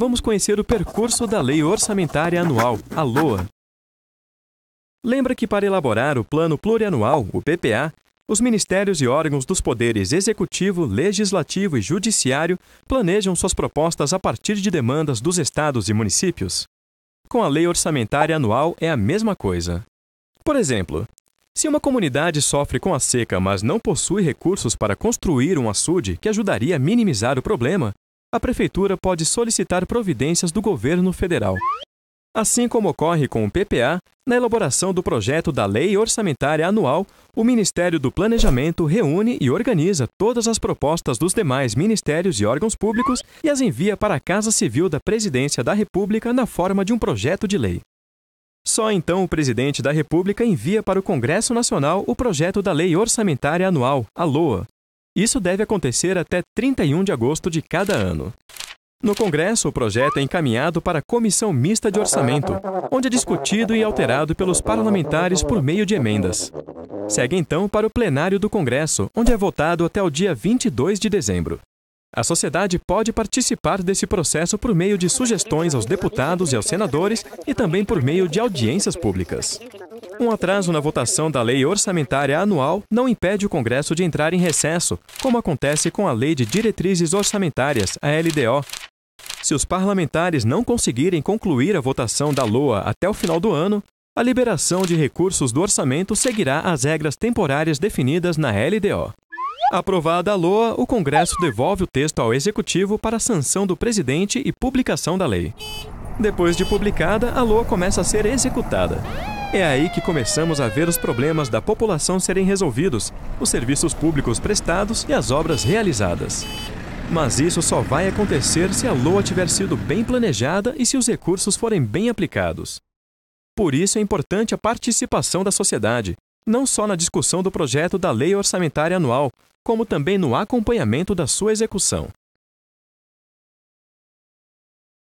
vamos conhecer o percurso da Lei Orçamentária Anual, a LOA. Lembra que para elaborar o Plano Plurianual, o PPA, os ministérios e órgãos dos poderes executivo, legislativo e judiciário planejam suas propostas a partir de demandas dos estados e municípios? Com a lei orçamentária anual é a mesma coisa. Por exemplo, se uma comunidade sofre com a seca, mas não possui recursos para construir um açude que ajudaria a minimizar o problema, a Prefeitura pode solicitar providências do governo federal. Assim como ocorre com o PPA, na elaboração do projeto da Lei Orçamentária Anual, o Ministério do Planejamento reúne e organiza todas as propostas dos demais ministérios e órgãos públicos e as envia para a Casa Civil da Presidência da República na forma de um projeto de lei. Só então o presidente da República envia para o Congresso Nacional o projeto da Lei Orçamentária Anual, a LOA, isso deve acontecer até 31 de agosto de cada ano. No Congresso, o projeto é encaminhado para a Comissão Mista de Orçamento, onde é discutido e alterado pelos parlamentares por meio de emendas. Segue então para o plenário do Congresso, onde é votado até o dia 22 de dezembro. A sociedade pode participar desse processo por meio de sugestões aos deputados e aos senadores e também por meio de audiências públicas. Um atraso na votação da lei orçamentária anual não impede o Congresso de entrar em recesso, como acontece com a Lei de Diretrizes Orçamentárias, a LDO. Se os parlamentares não conseguirem concluir a votação da LOA até o final do ano, a liberação de recursos do orçamento seguirá as regras temporárias definidas na LDO. Aprovada a LOA, o Congresso devolve o texto ao Executivo para sanção do presidente e publicação da lei. Depois de publicada, a lua começa a ser executada. É aí que começamos a ver os problemas da população serem resolvidos, os serviços públicos prestados e as obras realizadas. Mas isso só vai acontecer se a LOA tiver sido bem planejada e se os recursos forem bem aplicados. Por isso é importante a participação da sociedade, não só na discussão do projeto da Lei Orçamentária Anual, como também no acompanhamento da sua execução.